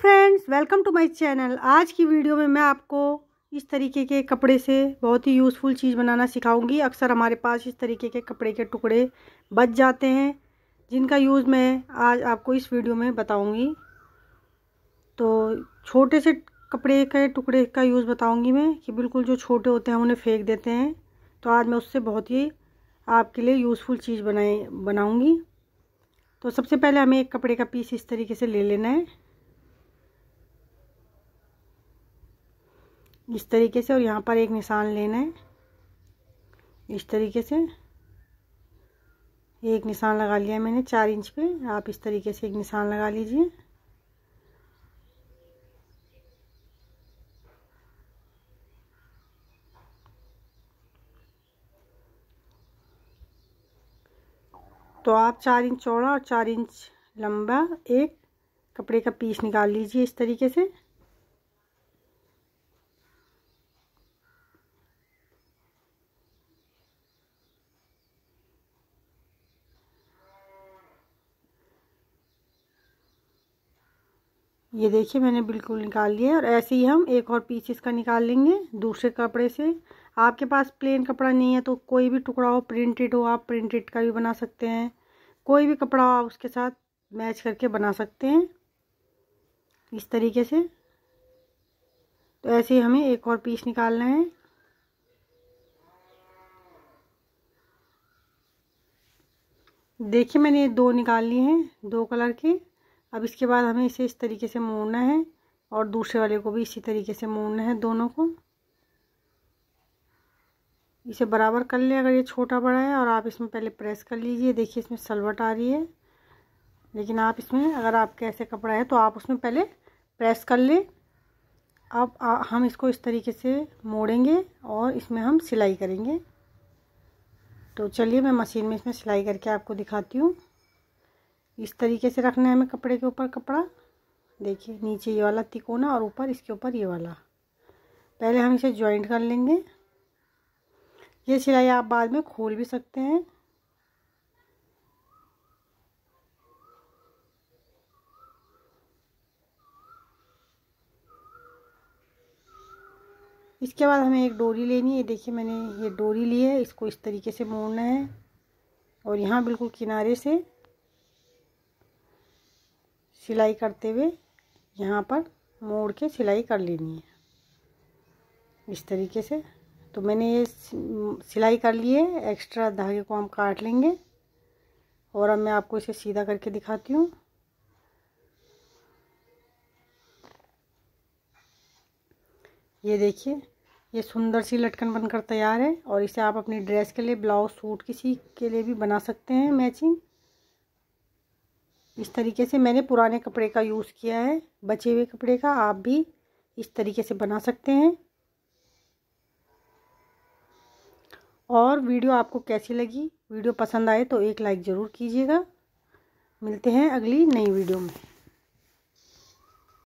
friends welcome to my channel आज की video में मैं आपको इस तरीके के कपड़े से बहुत ही यूज़फुल चीज़ बनाना सिखाऊंगी अक्सर हमारे पास इस तरीके के कपड़े के टुकड़े बच जाते हैं जिनका यूज़ मैं आज आपको इस वीडियो में बताऊंगी तो छोटे से कपड़े के टुकड़े का यूज़ बताऊँगी मैं कि बिल्कुल जो छोटे होते हैं उन्हें फेंक देते हैं तो आज मैं उससे बहुत ही आपके लिए यूज़फुल चीज़ बनाए बनाऊँगी तो सबसे पहले हमें एक कपड़े का पीस इस तरीके से ले लेना है इस तरीके से और यहाँ पर एक निशान लेना है इस तरीके से एक निशान लगा लिया मैंने चार इंच पे आप इस तरीके से एक निशान लगा लीजिए तो आप चार इंच चौड़ा और चार इंच लंबा एक कपड़े का पीस निकाल लीजिए इस तरीके से ये देखिए मैंने बिल्कुल निकाल लिया है और ऐसे ही हम एक और पीस इसका निकाल लेंगे दूसरे कपड़े से आपके पास प्लेन कपड़ा नहीं है तो कोई भी टुकड़ा हो प्रिंटेड हो आप प्रिंटेड का भी बना सकते हैं कोई भी कपड़ा हो आप उसके साथ मैच करके बना सकते हैं इस तरीके से तो ऐसे ही हमें एक और पीस निकालना है देखिए मैंने दो निकाल लिए हैं दो कलर के अब इसके बाद हमें इसे इस तरीके से मोड़ना है और दूसरे वाले को भी इसी तरीके से मोड़ना है दोनों को इसे बराबर कर लें अगर ये छोटा बड़ा है और आप इसमें पहले प्रेस कर लीजिए देखिए इसमें सलवट आ रही है लेकिन आप इसमें अगर आपके ऐसे कपड़ा है तो आप उसमें पहले प्रेस कर लें अब हम इसको इस तरीके से मोड़ेंगे और इसमें हम सिलाई करेंगे तो चलिए मैं मशीन में इसमें सिलाई करके आपको दिखाती हूँ इस तरीके से रखना है हमें कपड़े के ऊपर कपड़ा देखिए नीचे ये वाला तिकोना और ऊपर इसके ऊपर ये वाला पहले हम इसे ज्वाइंट कर लेंगे ये सिलाई आप बाद में खोल भी सकते हैं इसके बाद हमें एक डोरी लेनी है देखिए मैंने ये डोरी ली है इसको इस तरीके से मोड़ना है और यहाँ बिल्कुल किनारे से सिलाई करते हुए यहाँ पर मोड़ के सिलाई कर लेनी है इस तरीके से तो मैंने ये सिलाई कर लिए एक्स्ट्रा धागे को हम काट लेंगे और अब मैं आपको इसे सीधा करके दिखाती हूँ ये देखिए ये सुंदर सी लटकन बनकर तैयार है और इसे आप अपनी ड्रेस के लिए ब्लाउज सूट किसी के लिए भी बना सकते हैं मैचिंग इस तरीके से मैंने पुराने कपड़े का यूज़ किया है बचे हुए कपड़े का आप भी इस तरीके से बना सकते हैं और वीडियो आपको कैसी लगी वीडियो पसंद आए तो एक लाइक ज़रूर कीजिएगा मिलते हैं अगली नई वीडियो में